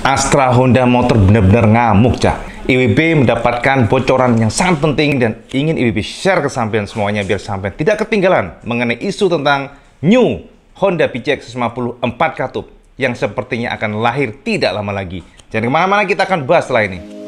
Astra Honda Motor benar-benar ngamuk, Cak. IWB mendapatkan bocoran yang sangat penting dan ingin IWB share ke sampean semuanya biar sampean tidak ketinggalan mengenai isu tentang new Honda PCX 54 4 katup yang sepertinya akan lahir tidak lama lagi. Jadi kemana-mana kita akan bahas setelah ini.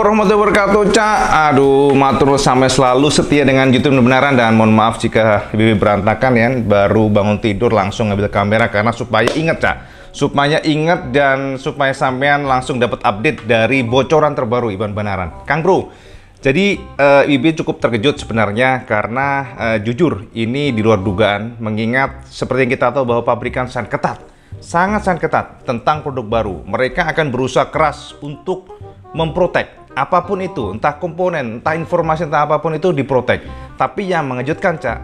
warahmatullahi wabarakatuh, Cak. Aduh, matur sampai selalu setia dengan YouTube Benaran dan mohon maaf jika Bibi berantakan ya, baru bangun tidur langsung ngambil kamera karena supaya ingat, Cak. Supaya ingat dan supaya sampean langsung dapat update dari bocoran terbaru Iban Benaran. Kang Bro, jadi uh, Bibi cukup terkejut sebenarnya karena uh, jujur ini di luar dugaan mengingat seperti yang kita tahu bahwa pabrikan sangat ketat, sangat sangat ketat tentang produk baru. Mereka akan berusaha keras untuk memprotek apapun itu, entah komponen, entah informasi, entah apapun itu diprotek. Tapi yang mengejutkan, Cak,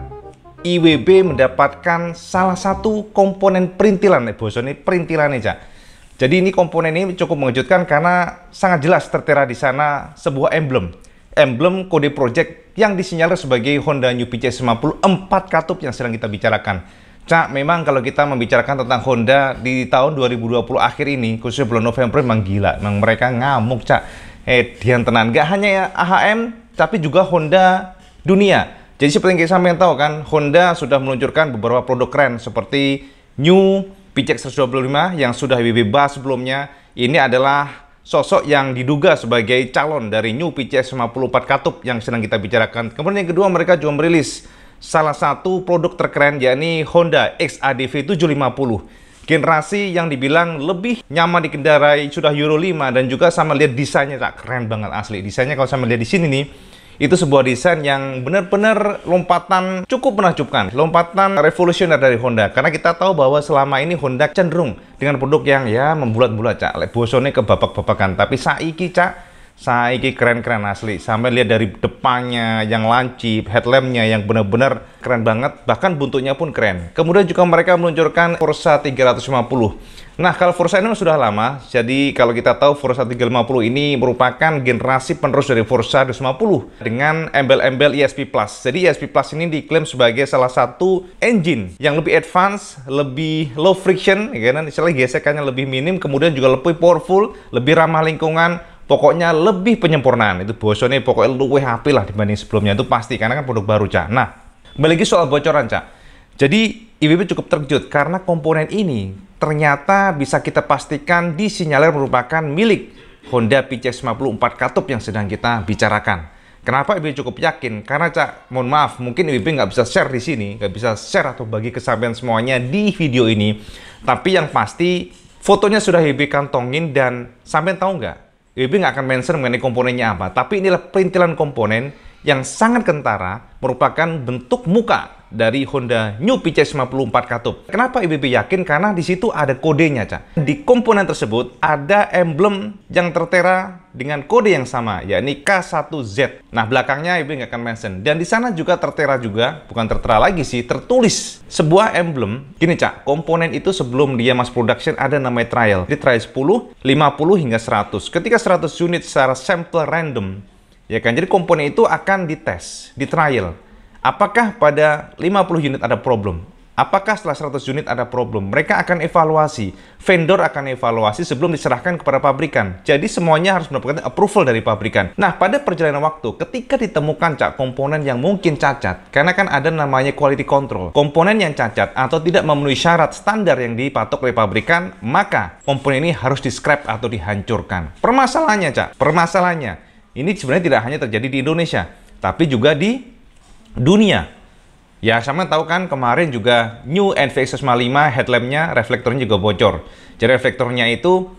IWB mendapatkan salah satu komponen perintilan, eh, nih, bos, ini perintilan nih, Cak. Jadi ini komponen ini cukup mengejutkan karena sangat jelas tertera di sana sebuah emblem. Emblem kode project yang disinyalir sebagai Honda New PC90 katup yang sedang kita bicarakan. Cak, memang kalau kita membicarakan tentang Honda di tahun 2020 akhir ini, khususnya bulan November, memang gila. Memang mereka ngamuk, Cak Edian eh, tenan. Gak hanya AHM, ya tapi juga Honda dunia. Jadi seperti yang sampean tahu kan, Honda sudah meluncurkan beberapa produk keren seperti New PCX 125 yang sudah WB bahas sebelumnya. Ini adalah sosok yang diduga sebagai calon dari New PCX 54 Katup yang sedang kita bicarakan. Kemudian yang kedua mereka juga merilis salah satu produk terkeren yakni Honda XADV 750 generasi yang dibilang lebih nyaman dikendarai sudah Euro 5 dan juga sama lihat desainnya tak keren banget asli desainnya kalau sama lihat di sini nih itu sebuah desain yang benar-benar lompatan cukup menakjubkan lompatan revolusioner dari Honda karena kita tahu bahwa selama ini Honda cenderung dengan produk yang ya membulat-bulat cak bosone ke babak-babakan tapi saiki cak saiki keren-keren asli sampai lihat dari depannya yang lancip headlampnya yang benar-benar keren banget bahkan bentuknya pun keren kemudian juga mereka meluncurkan Forza 350 nah kalau Forza ini sudah lama jadi kalau kita tahu Forza 350 ini merupakan generasi penerus dari Forza 250 dengan embel-embel ESP Plus jadi ESP Plus ini diklaim sebagai salah satu engine yang lebih advance lebih low friction ya kan? istilah gesekannya lebih minim kemudian juga lebih powerful lebih ramah lingkungan pokoknya lebih penyempurnaan itu bosone pokoknya luweh HP lah dibanding sebelumnya itu pasti karena kan produk baru cak. nah kembali lagi soal bocoran cak. jadi IBB cukup terkejut karena komponen ini ternyata bisa kita pastikan disinyalir merupakan milik Honda PC 54 katup yang sedang kita bicarakan. Kenapa IBB cukup yakin? Karena cak, mohon maaf, mungkin IBB nggak bisa share di sini, nggak bisa share atau bagi kesampaian semuanya di video ini. Tapi yang pasti fotonya sudah IBB kantongin dan sampai tahu nggak IBP nggak akan mention mengenai komponennya apa, tapi inilah perintilan komponen yang sangat kentara merupakan bentuk muka dari Honda New PC54 Katup. Kenapa IBB yakin? Karena di situ ada kodenya, Cak. Di komponen tersebut ada emblem yang tertera dengan kode yang sama, yakni K1Z. Nah, belakangnya IBB nggak akan mention. Dan di sana juga tertera juga, bukan tertera lagi sih, tertulis sebuah emblem. Gini, Cak, komponen itu sebelum dia mass production ada namanya trial. Di trial 10, 50 hingga 100. Ketika 100 unit secara sampel random, ya kan? Jadi komponen itu akan dites, di trial Apakah pada 50 unit ada problem? Apakah setelah 100 unit ada problem? Mereka akan evaluasi, vendor akan evaluasi sebelum diserahkan kepada pabrikan. Jadi semuanya harus mendapatkan approval dari pabrikan. Nah, pada perjalanan waktu, ketika ditemukan cak komponen yang mungkin cacat, karena kan ada namanya quality control, komponen yang cacat atau tidak memenuhi syarat standar yang dipatok oleh pabrikan, maka komponen ini harus di-scrap atau dihancurkan. Permasalahannya, cak, permasalahannya, ini sebenarnya tidak hanya terjadi di Indonesia, tapi juga di dunia. Ya, sama tahu kan kemarin juga new NVX 55 headlampnya reflektornya juga bocor. Jadi reflektornya itu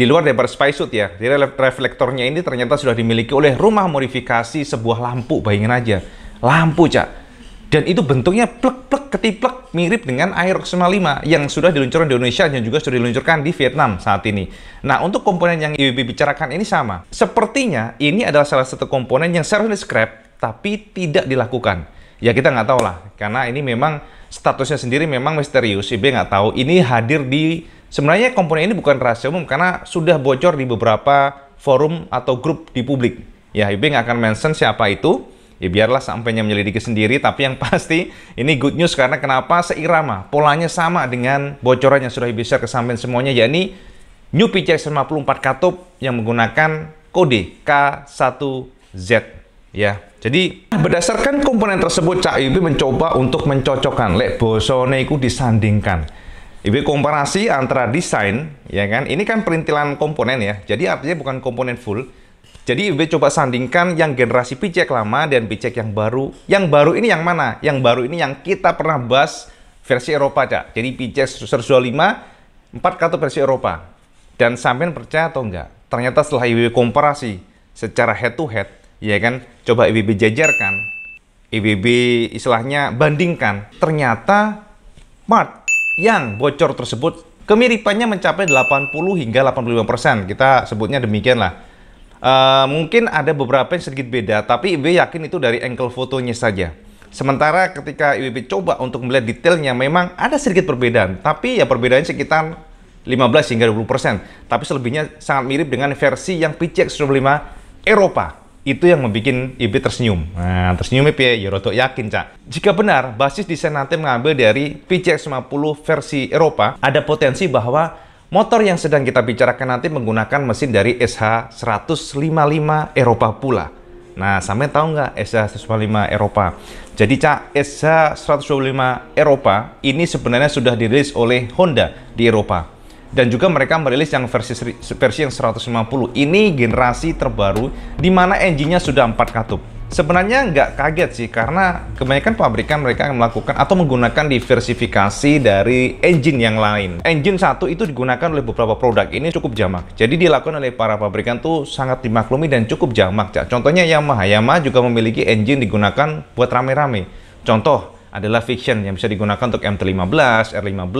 di luar spy spacesuit ya. Jadi reflektornya ini ternyata sudah dimiliki oleh rumah modifikasi sebuah lampu, bayangin aja. Lampu, Cak. Dan itu bentuknya plek-plek ketiplek mirip dengan Aerox 55 yang sudah diluncurkan di Indonesia dan juga sudah diluncurkan di Vietnam saat ini. Nah, untuk komponen yang IWB bicarakan ini sama. Sepertinya ini adalah salah satu komponen yang seharusnya di scrap tapi tidak dilakukan. Ya kita nggak tahu lah, karena ini memang statusnya sendiri memang misterius. IB nggak tahu. Ini hadir di sebenarnya komponen ini bukan rahasia umum karena sudah bocor di beberapa forum atau grup di publik. Ya IB nggak akan mention siapa itu. Ya biarlah sampainya menyelidiki sendiri. Tapi yang pasti ini good news karena kenapa seirama polanya sama dengan bocoran yang sudah IB share ke sampean semuanya yakni New PCX 54 katup yang menggunakan kode K1Z ya jadi berdasarkan komponen tersebut Cak Ibi mencoba untuk mencocokkan lek bosone iku disandingkan. Ibi komparasi antara desain ya kan. Ini kan perintilan komponen ya. Jadi artinya bukan komponen full. Jadi Ibi coba sandingkan yang generasi picek lama dan picek yang baru. Yang baru ini yang mana? Yang baru ini yang kita pernah bahas versi Eropa, Cak. Jadi picek 125 4 kartu versi Eropa. Dan sampean percaya atau enggak? Ternyata setelah Ibi komparasi secara head to head ya kan? Coba IBB jajarkan. IBB istilahnya bandingkan. Ternyata part yang bocor tersebut kemiripannya mencapai 80 hingga 85%. persen. Kita sebutnya demikian lah. Uh, mungkin ada beberapa yang sedikit beda, tapi IBB yakin itu dari angle fotonya saja. Sementara ketika IBB coba untuk melihat detailnya memang ada sedikit perbedaan, tapi ya perbedaannya sekitar 15 hingga 20%. persen. Tapi selebihnya sangat mirip dengan versi yang PCX 25 Eropa. Itu yang membuat ibi tersenyum. Nah, tersenyum Ibi ya, ya rotok yakin, Cak. Jika benar, basis desain nanti mengambil dari PCX50 versi Eropa, ada potensi bahwa motor yang sedang kita bicarakan nanti menggunakan mesin dari SH155 Eropa pula. Nah, sampai tahu nggak SH155 Eropa? Jadi, Cak, SH125 Eropa ini sebenarnya sudah dirilis oleh Honda di Eropa dan juga mereka merilis yang versi versi yang 150. Ini generasi terbaru di mana engine-nya sudah 4 katup. Sebenarnya nggak kaget sih karena kebanyakan pabrikan mereka melakukan atau menggunakan diversifikasi dari engine yang lain. Engine satu itu digunakan oleh beberapa produk. Ini cukup jamak. Jadi dilakukan oleh para pabrikan tuh sangat dimaklumi dan cukup jamak. Contohnya Yamaha. Yamaha juga memiliki engine digunakan buat rame-rame. Contoh adalah fiction yang bisa digunakan untuk MT15, R15,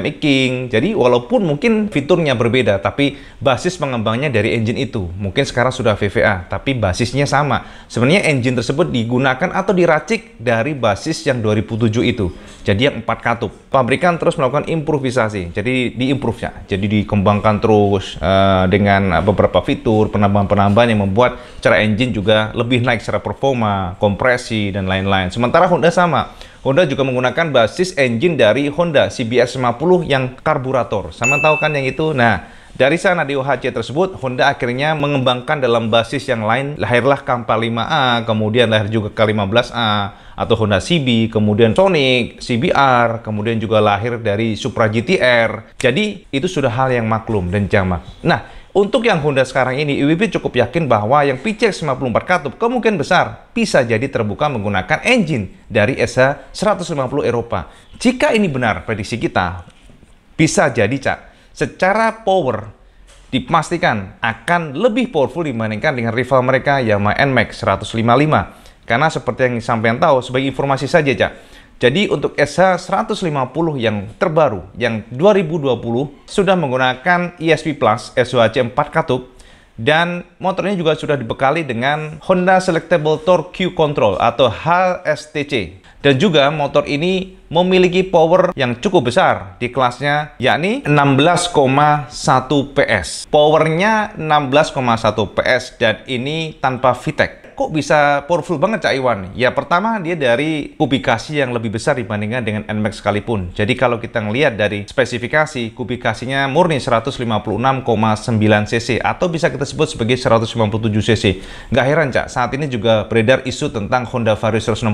ME King. Jadi walaupun mungkin fiturnya berbeda, tapi basis pengembangnya dari engine itu. Mungkin sekarang sudah VVA, tapi basisnya sama. Sebenarnya engine tersebut digunakan atau diracik dari basis yang 2007 itu. Jadi yang 4 katup. Pabrikan terus melakukan improvisasi. Jadi diimprove ya. Jadi dikembangkan terus uh, dengan beberapa fitur, penambahan-penambahan yang membuat cara engine juga lebih naik secara performa, kompresi, dan lain-lain. Sementara Honda sama Honda juga menggunakan basis engine dari Honda CBS 50 yang karburator. Sama tahu kan yang itu? Nah, dari sana di OHC tersebut, Honda akhirnya mengembangkan dalam basis yang lain, lahirlah Kampa 5A, kemudian lahir juga K15A, atau Honda CB, kemudian Sonic, CBR, kemudian juga lahir dari Supra GTR. Jadi, itu sudah hal yang maklum dan jamak. Nah, untuk yang Honda sekarang ini, IWP cukup yakin bahwa yang PCX54 Katup kemungkinan besar bisa jadi terbuka menggunakan engine dari SH150 Eropa. Jika ini benar prediksi kita, bisa jadi Cak, secara power dipastikan akan lebih powerful dibandingkan dengan rival mereka Yamaha NMAX 155. Karena seperti yang yang tahu, sebagai informasi saja Cak, jadi untuk SH 150 yang terbaru, yang 2020, sudah menggunakan ESP Plus SOHC 4 katup, dan motornya juga sudah dibekali dengan Honda Selectable Torque Q Control atau HSTC. Dan juga motor ini memiliki power yang cukup besar di kelasnya, yakni 16,1 PS. Powernya 16,1 PS dan ini tanpa VTEC kok bisa powerful banget Cak Iwan? Ya pertama dia dari kubikasi yang lebih besar dibandingkan dengan NMAX sekalipun. Jadi kalau kita ngelihat dari spesifikasi, kubikasinya murni 156,9 cc atau bisa kita sebut sebagai 157 cc. Nggak heran Cak, saat ini juga beredar isu tentang Honda Vario 160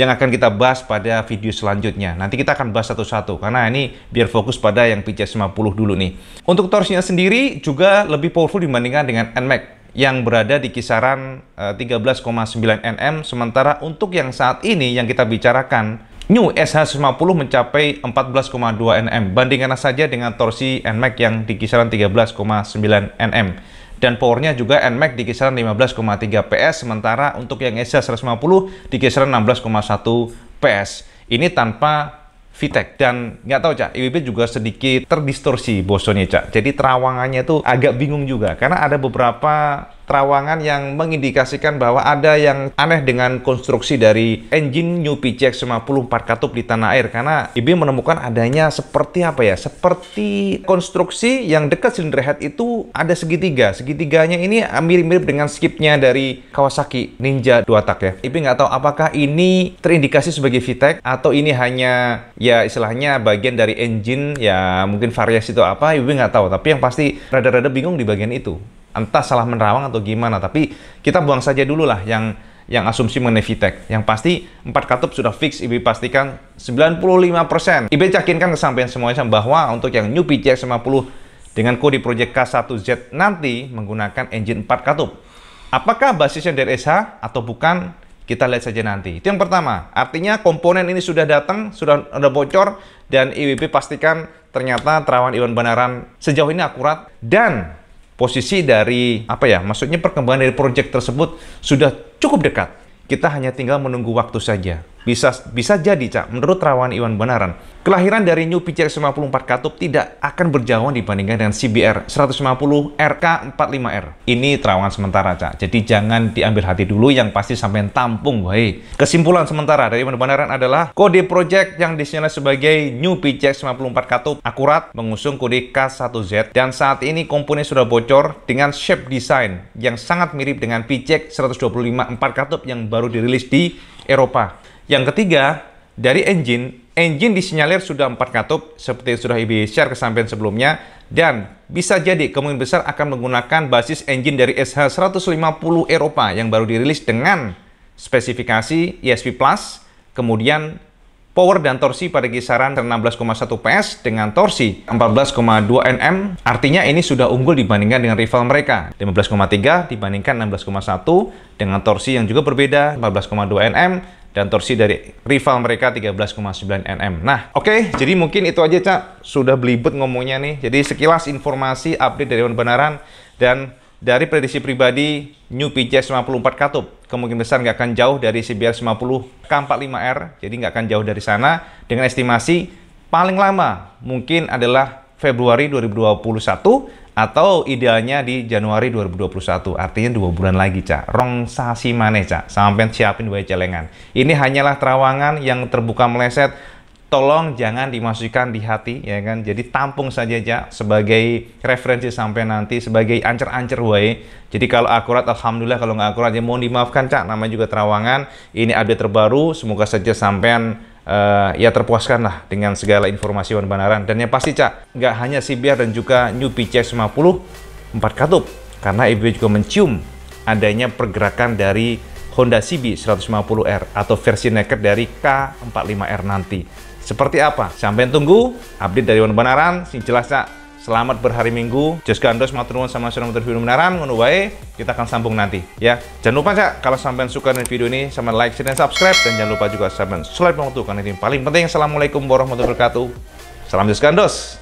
yang akan kita bahas pada video selanjutnya. Nanti kita akan bahas satu-satu karena ini biar fokus pada yang PCS 50 dulu nih. Untuk torsinya sendiri juga lebih powerful dibandingkan dengan NMAX yang berada di kisaran 13,9 eh, nm sementara untuk yang saat ini yang kita bicarakan New SH50 mencapai 14,2 nm Bandingkan saja dengan torsi NMAX yang di kisaran 13,9 nm dan powernya juga NMAX di kisaran 15,3 PS sementara untuk yang SH150 di kisaran 16,1 PS ini tanpa Vitek dan nggak tahu cak IWB juga sedikit terdistorsi bosonya cak jadi terawangannya tuh agak bingung juga karena ada beberapa terawangan yang mengindikasikan bahwa ada yang aneh dengan konstruksi dari engine New PCX 54 katup di tanah air karena IB menemukan adanya seperti apa ya seperti konstruksi yang dekat silinder head itu ada segitiga segitiganya ini ah, mirip-mirip dengan skipnya dari Kawasaki Ninja 2 tak ya IB nggak tahu apakah ini terindikasi sebagai VTEC atau ini hanya ya istilahnya bagian dari engine ya mungkin variasi itu apa IB nggak tahu tapi yang pasti rada-rada bingung di bagian itu entah salah menerawang atau gimana tapi kita buang saja dulu lah yang yang asumsi mengenai VTEC Yang pasti empat katup sudah fix IB pastikan 95%. IB yakinkan kesampaian semuanya bahwa untuk yang New PCX 50 dengan kode Project K1Z nanti menggunakan engine 4 katup. Apakah basisnya dari SH atau bukan? Kita lihat saja nanti. Itu yang pertama. Artinya komponen ini sudah datang, sudah ada bocor dan IWP pastikan ternyata terawan Iwan Banaran sejauh ini akurat dan posisi dari apa ya maksudnya perkembangan dari proyek tersebut sudah cukup dekat kita hanya tinggal menunggu waktu saja bisa bisa jadi, Cak, menurut Rawan Iwan Benaran, kelahiran dari New PCX 54 Katup tidak akan berjauhan dibandingkan dengan CBR 150 RK 45R. Ini terawangan sementara, Cak. Jadi jangan diambil hati dulu yang pasti sampai tampung, Wahai Kesimpulan sementara dari Iwan Benaran adalah kode project yang disinyalir sebagai New PCX 54 Katup akurat mengusung kode K1Z dan saat ini komponen sudah bocor dengan shape design yang sangat mirip dengan PCX 125 4 katup yang baru dirilis di Eropa. Yang ketiga, dari engine, engine disinyalir sudah 4 katup seperti yang sudah IBI share kesampaian sebelumnya dan bisa jadi kemungkinan besar akan menggunakan basis engine dari SH150 Eropa yang baru dirilis dengan spesifikasi ESP+, Plus, kemudian power dan torsi pada kisaran 16,1 PS dengan torsi 14,2 Nm. Artinya ini sudah unggul dibandingkan dengan rival mereka. 15,3 dibandingkan 16,1 dengan torsi yang juga berbeda 14,2 Nm dan torsi dari rival mereka 13,9 Nm. Nah, oke, okay, jadi mungkin itu aja, Cak. Sudah belibet ngomongnya nih. Jadi sekilas informasi update dari Dewan Benaran dan dari prediksi pribadi New puluh 54 Katup kemungkinan besar nggak akan jauh dari CBR 50 K45R jadi nggak akan jauh dari sana dengan estimasi paling lama mungkin adalah Februari 2021 atau idealnya di Januari 2021 artinya dua bulan lagi cak rong sasi mana cak sampai siapin wae celengan ini hanyalah terawangan yang terbuka meleset tolong jangan dimasukkan di hati ya kan jadi tampung saja cak sebagai referensi sampai nanti sebagai ancer-ancer wae jadi kalau akurat alhamdulillah kalau nggak akurat ya mohon dimaafkan cak namanya juga terawangan ini update terbaru semoga saja sampean uh, ya terpuaskan lah dengan segala informasi Wan Banaran. Dan yang pasti Cak, nggak hanya CBR dan juga New PCX 50 4 katup. Karena ibu juga mencium adanya pergerakan dari Honda CB 150R atau versi naked dari K45R nanti. Seperti apa? Sampai tunggu update dari Wan Banaran, sing jelas Cak. Selamat berhari Minggu. Jos gandos matur nuwun sama sira video menaran ngono wae. Kita akan sambung nanti ya. Jangan lupa Cak kalau sampean suka dengan video ini sama like, share dan subscribe dan jangan lupa juga sampean subscribe waktu karena ini paling penting. Assalamualaikum warahmatullahi wabarakatuh. Salam Jos gandos.